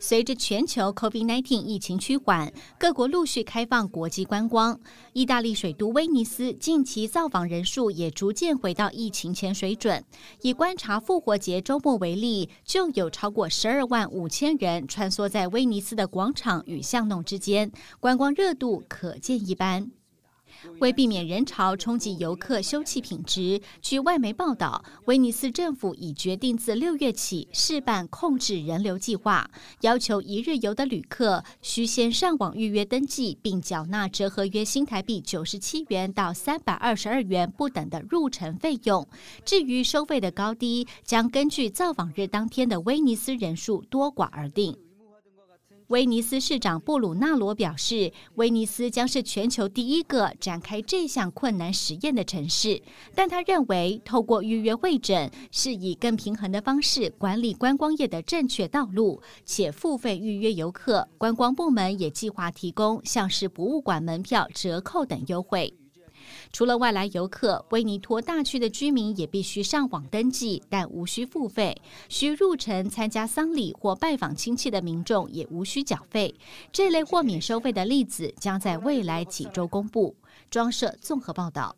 随着全球 COVID-19 疫情趋缓，各国陆续开放国际观光。意大利水都威尼斯近期造访人数也逐渐回到疫情前水准。以观察复活节周末为例，就有超过十二万五千人穿梭在威尼斯的广场与巷弄之间，观光热度可见一斑。为避免人潮冲击游客休憩品质，据外媒报道，威尼斯政府已决定自六月起试办控制人流计划，要求一日游的旅客需先上网预约登记，并缴纳折合约新台币九十七元到三百二十二元不等的入城费用。至于收费的高低，将根据造访日当天的威尼斯人数多寡而定。威尼斯市长布鲁纳罗表示，威尼斯将是全球第一个展开这项困难实验的城市。但他认为，透过预约会诊是以更平衡的方式管理观光业的正确道路，且付费预约游客，观光部门也计划提供像是博物馆门票折扣等优惠。除了外来游客，威尼托大区的居民也必须上网登记，但无需付费。需入城参加丧礼或拜访亲戚的民众也无需缴费。这类豁免收费的例子将在未来几周公布。装设综合报道。